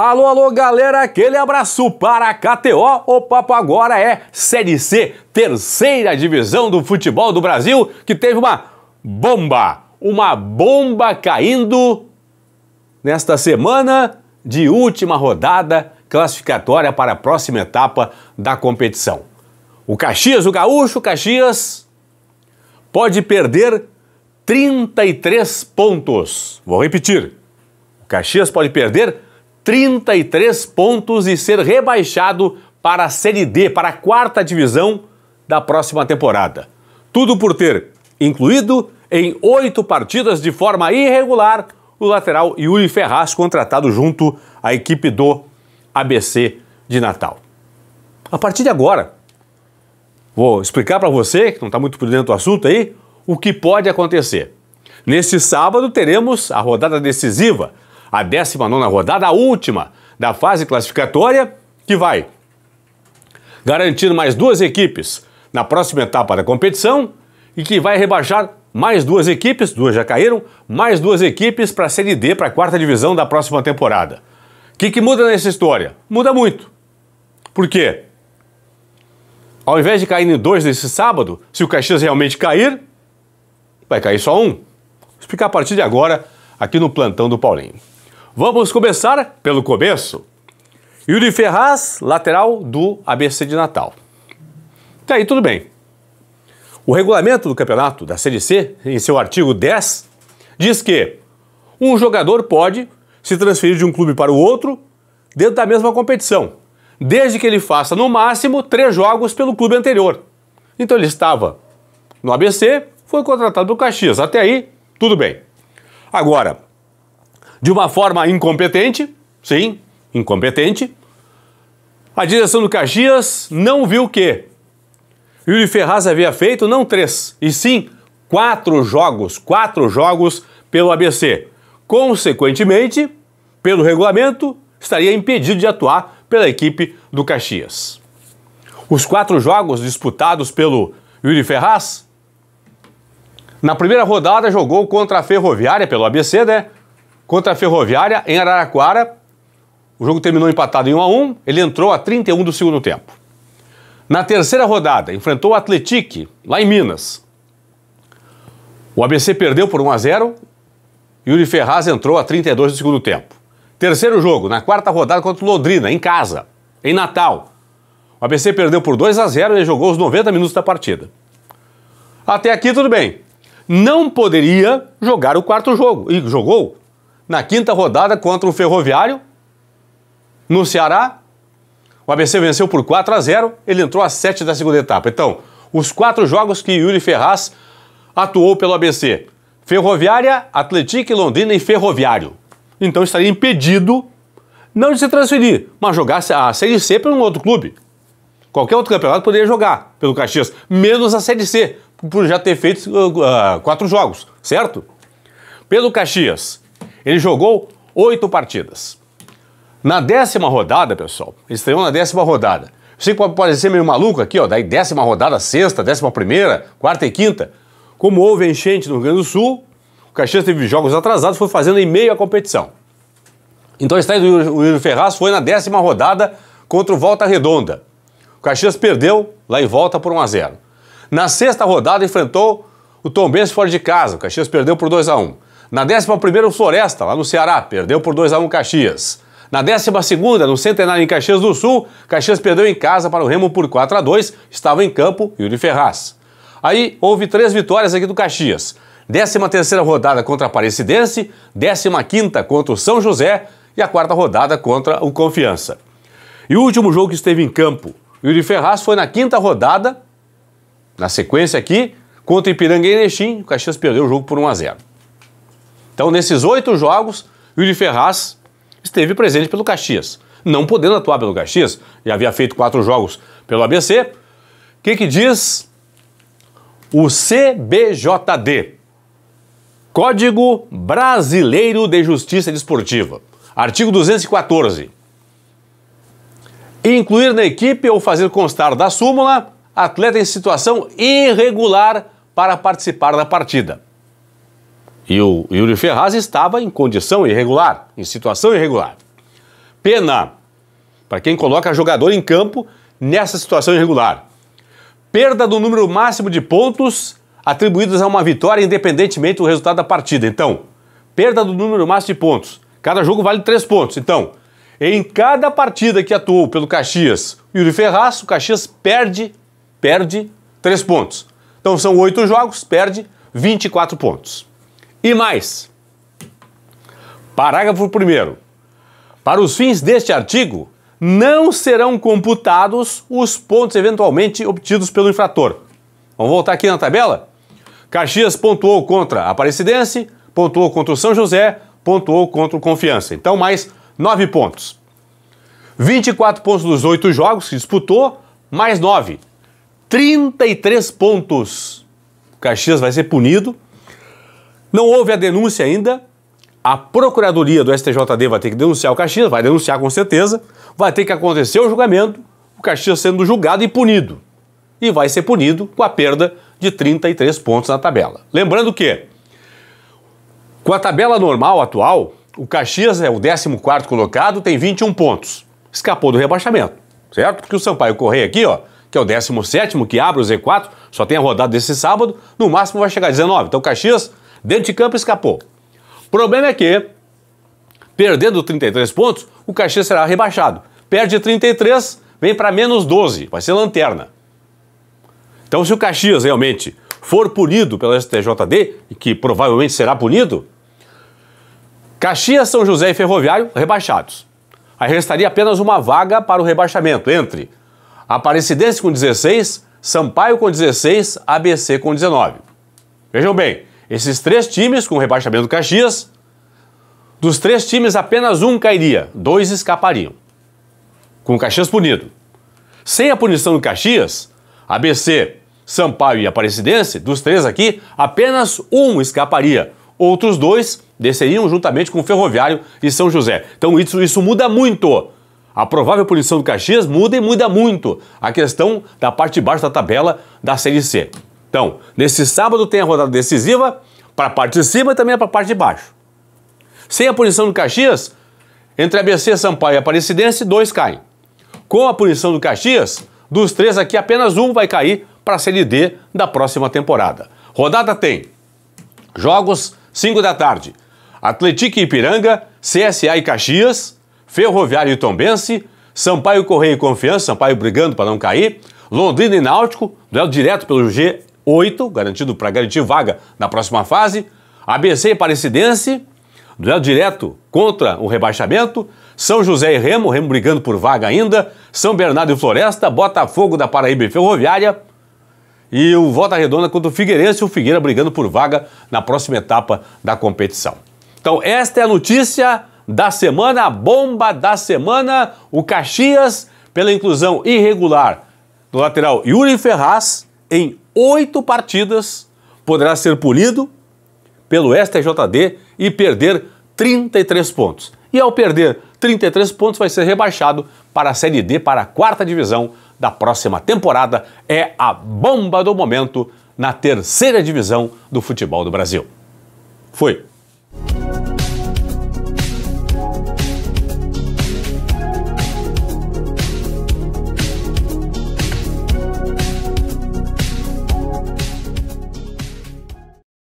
Alô, alô, galera, aquele abraço para a KTO. O papo agora é Série C, terceira divisão do futebol do Brasil, que teve uma bomba, uma bomba caindo nesta semana de última rodada classificatória para a próxima etapa da competição. O Caxias, o Gaúcho, o Caxias pode perder 33 pontos. Vou repetir. O Caxias pode perder 33 33 pontos e ser rebaixado para a Série D, para a quarta divisão da próxima temporada. Tudo por ter incluído em oito partidas de forma irregular o lateral Yuri Ferraz, contratado junto à equipe do ABC de Natal. A partir de agora, vou explicar para você, que não está muito por dentro do assunto aí, o que pode acontecer. Neste sábado teremos a rodada decisiva a 19 rodada, a última da fase classificatória, que vai garantindo mais duas equipes na próxima etapa da competição e que vai rebaixar mais duas equipes, duas já caíram, mais duas equipes para a Série D, para a quarta divisão da próxima temporada. O que, que muda nessa história? Muda muito. Por quê? Ao invés de cair em dois nesse sábado, se o Caxias realmente cair, vai cair só um. Vou explicar a partir de agora aqui no plantão do Paulinho. Vamos começar pelo começo. Yuri Ferraz, lateral do ABC de Natal. Até aí, tudo bem. O regulamento do campeonato da CDC, em seu artigo 10, diz que um jogador pode se transferir de um clube para o outro dentro da mesma competição, desde que ele faça no máximo três jogos pelo clube anterior. Então ele estava no ABC, foi contratado pelo Caxias. Até aí, tudo bem. Agora, de uma forma incompetente, sim, incompetente, a direção do Caxias não viu que Yuri Ferraz havia feito não três, e sim quatro jogos, quatro jogos pelo ABC. Consequentemente, pelo regulamento, estaria impedido de atuar pela equipe do Caxias. Os quatro jogos disputados pelo Yuri Ferraz, na primeira rodada jogou contra a Ferroviária pelo ABC, né? Contra a Ferroviária, em Araraquara, o jogo terminou empatado em 1 a 1 ele entrou a 31 do segundo tempo. Na terceira rodada, enfrentou o Atletique, lá em Minas. O ABC perdeu por 1 a 0 Yuri Ferraz entrou a 32 do segundo tempo. Terceiro jogo, na quarta rodada contra o Londrina, em casa, em Natal. O ABC perdeu por 2 a 0 e jogou os 90 minutos da partida. Até aqui tudo bem. Não poderia jogar o quarto jogo. E jogou na quinta rodada contra o Ferroviário, no Ceará. O ABC venceu por 4 a 0, ele entrou às 7 da segunda etapa. Então, os quatro jogos que Yuri Ferraz atuou pelo ABC: Ferroviária, Atlético, Londrina e Ferroviário. Então estaria impedido não de se transferir, mas jogar a Série C para um outro clube. Qualquer outro campeonato poderia jogar pelo Caxias, menos a Série C, por já ter feito uh, quatro jogos, certo? Pelo Caxias, ele jogou oito partidas. Na décima rodada, pessoal, ele estreou na décima rodada. Você que pode parecer meio maluco aqui, ó, daí décima rodada, sexta, décima primeira, quarta e quinta. Como houve enchente no Rio Grande do Sul, o Caxias teve jogos atrasados, foi fazendo em meio à competição. Então a estreia do Yuri Ferraz foi na décima rodada contra o Volta Redonda. O Caxias perdeu lá em volta por 1 a 0. Na sexta rodada enfrentou o Tombense fora de casa. O Caxias perdeu por 2 a 1. Na 11ª, Floresta, lá no Ceará, perdeu por 2 x 1 Caxias. Na 12 no Centenário em Caxias do Sul, Caxias perdeu em casa para o Remo por 4 a 2, estava em campo Yuri Ferraz. Aí houve três vitórias aqui do Caxias. 13 rodada contra a Aparecidense, 15 contra o São José e a quarta rodada contra o Confiança. E o último jogo que esteve em campo, Yuri Ferraz, foi na quinta rodada, na sequência aqui, contra Ipiranga e Erechim, o Caxias perdeu o jogo por 1 a 0. Então, nesses oito jogos, Yuri Ferraz esteve presente pelo Caxias. Não podendo atuar pelo Caxias, já havia feito quatro jogos pelo ABC. O que, que diz o CBJD? Código Brasileiro de Justiça Desportiva. Artigo 214. Incluir na equipe ou fazer constar da súmula atleta em situação irregular para participar da partida. E o Yuri Ferraz estava em condição irregular, em situação irregular. Pena para quem coloca jogador em campo nessa situação irregular. Perda do número máximo de pontos atribuídos a uma vitória, independentemente do resultado da partida. Então, perda do número máximo de pontos. Cada jogo vale três pontos. Então, em cada partida que atuou pelo Caxias, Yuri Ferraz, o Caxias perde, perde três pontos. Então são oito jogos, perde 24 pontos. E mais. Parágrafo 1. Para os fins deste artigo, não serão computados os pontos eventualmente obtidos pelo infrator. Vamos voltar aqui na tabela? Caxias pontuou contra a Aparecidense, pontuou contra o São José, pontuou contra o Confiança. Então, mais 9 pontos. 24 pontos dos 8 jogos que disputou, mais 9. 33 pontos. O Caxias vai ser punido não houve a denúncia ainda. A Procuradoria do STJD vai ter que denunciar o Caxias, vai denunciar com certeza. Vai ter que acontecer o julgamento, o Caxias sendo julgado e punido. E vai ser punido com a perda de 33 pontos na tabela. Lembrando que, com a tabela normal atual, o Caxias é o 14 colocado, tem 21 pontos. Escapou do rebaixamento, certo? Porque o Sampaio Correia aqui, ó, que é o 17, que abre o Z4, só tem a rodada desse sábado, no máximo vai chegar a 19. Então o Caxias Dentro de campo escapou. O problema é que, perdendo 33 pontos, o Caxias será rebaixado. Perde 33, vem para menos 12, vai ser lanterna. Então, se o Caxias realmente for punido pela STJD, que provavelmente será punido, Caxias, São José e Ferroviário rebaixados. Aí restaria apenas uma vaga para o rebaixamento entre Aparecidense com 16, Sampaio com 16, ABC com 19. Vejam bem, esses três times, com o rebaixamento do Caxias, dos três times apenas um cairia, dois escapariam. Com o Caxias punido. Sem a punição do Caxias, ABC, Sampaio e Aparecidense, dos três aqui, apenas um escaparia. Outros dois desceriam juntamente com o Ferroviário e São José. Então isso, isso muda muito. A provável punição do Caxias muda e muda muito a questão da parte de baixo da tabela da Série C. Então, nesse sábado tem a rodada decisiva para a parte de cima e também para a parte de baixo. Sem a punição do Caxias, entre ABC, Sampaio e Aparecidense, dois caem. Com a punição do Caxias, dos três aqui, apenas um vai cair para a Série D da próxima temporada. Rodada tem jogos 5 da tarde. Atlético e Ipiranga, CSA e Caxias, Ferroviário e Tombense, Sampaio Correio e Confiança, Sampaio brigando para não cair, Londrina e Náutico, duelo direto pelo G 8, garantido para garantir vaga na próxima fase. ABC e Parecidense, duelo direto contra o rebaixamento. São José e Remo, Remo brigando por vaga ainda. São Bernardo e Floresta, Botafogo da Paraíba e Ferroviária. E o Volta Redonda contra o Figueirense, o Figueira brigando por vaga na próxima etapa da competição. Então, esta é a notícia da semana, a bomba da semana, o Caxias, pela inclusão irregular do lateral Yuri Ferraz em oito partidas, poderá ser punido pelo STJD e perder 33 pontos. E ao perder 33 pontos, vai ser rebaixado para a Série D, para a quarta divisão da próxima temporada. É a bomba do momento na terceira divisão do futebol do Brasil. Fui.